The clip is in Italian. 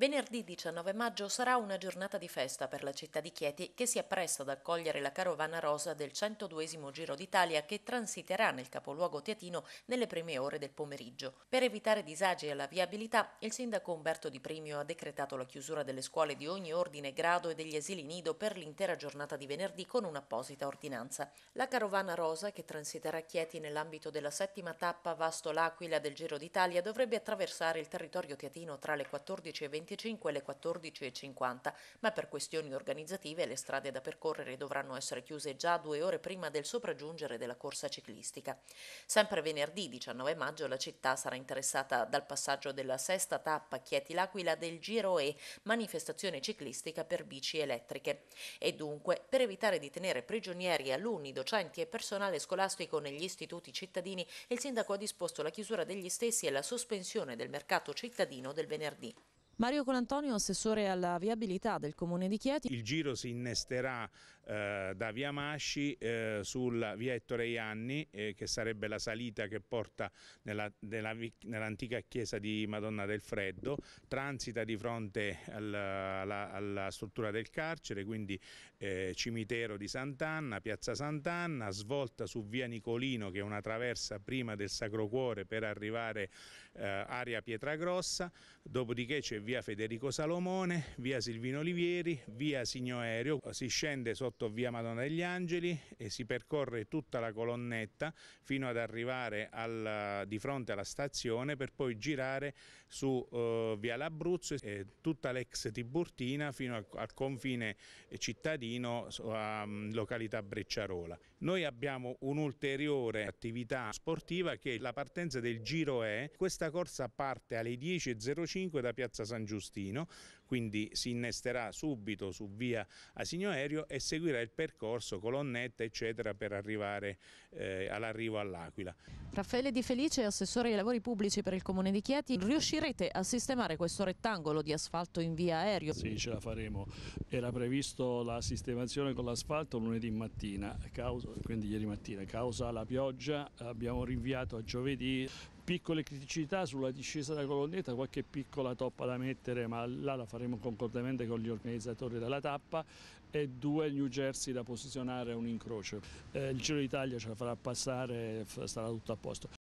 Venerdì 19 maggio sarà una giornata di festa per la città di Chieti che si appresta ad accogliere la carovana rosa del 102 Giro d'Italia che transiterà nel capoluogo teatino nelle prime ore del pomeriggio. Per evitare disagi alla viabilità, il sindaco Umberto Di Primio ha decretato la chiusura delle scuole di ogni ordine e grado e degli asili nido per l'intera giornata di venerdì con un'apposita ordinanza. La carovana rosa che transiterà Chieti nell'ambito della settima tappa Vasto l'Aquila del Giro d'Italia dovrebbe attraversare il territorio teatino tra le 14 e 20 25 alle 14.50, ma per questioni organizzative le strade da percorrere dovranno essere chiuse già due ore prima del sopraggiungere della corsa ciclistica. Sempre venerdì 19 maggio la città sarà interessata dal passaggio della sesta tappa Chieti-L'Aquila del Giro E, manifestazione ciclistica per bici elettriche. E dunque, per evitare di tenere prigionieri alunni, docenti e personale scolastico negli istituti cittadini, il sindaco ha disposto la chiusura degli stessi e la sospensione del mercato cittadino del venerdì. Mario Colantonio, assessore alla viabilità del Comune di Chieti. Il giro si innesterà eh, da via Masci eh, sulla via Ettore Ianni, eh, che sarebbe la salita che porta nell'antica nell chiesa di Madonna del Freddo, transita di fronte alla, alla, alla struttura del carcere, quindi eh, cimitero di Sant'Anna, piazza Sant'Anna, svolta su via Nicolino, che è una traversa prima del Sacro Cuore per arrivare eh, area Pietragrossa, dopodiché c'è via via Federico Salomone, via Silvino Olivieri, via Signo Aereo, si scende sotto via Madonna degli Angeli e si percorre tutta la colonnetta fino ad arrivare al, di fronte alla stazione per poi girare su uh, via L'Abruzzo e tutta l'ex Tiburtina fino al, al confine cittadino a mm, località Brecciarola. Noi abbiamo un'ulteriore attività sportiva che è la partenza del Giro E, questa corsa parte alle 10.05 da Piazza San San Giustino, quindi si innesterà subito su via Asigno Aereo e seguirà il percorso colonnette eccetera per arrivare eh, all'arrivo all'Aquila. Raffaele Di Felice, assessore ai lavori pubblici per il comune di Chieti, riuscirete a sistemare questo rettangolo di asfalto in via aereo? Sì, ce la faremo. Era previsto la sistemazione con l'asfalto lunedì mattina, causa, quindi ieri mattina, causa la pioggia abbiamo rinviato a giovedì piccole criticità sulla discesa della colonnetta, qualche piccola toppa da mettere, ma là la faremo concordamente con gli organizzatori della tappa e due New Jersey da posizionare a un incrocio. Eh, il Giro d'Italia ce la farà passare, sarà tutto a posto.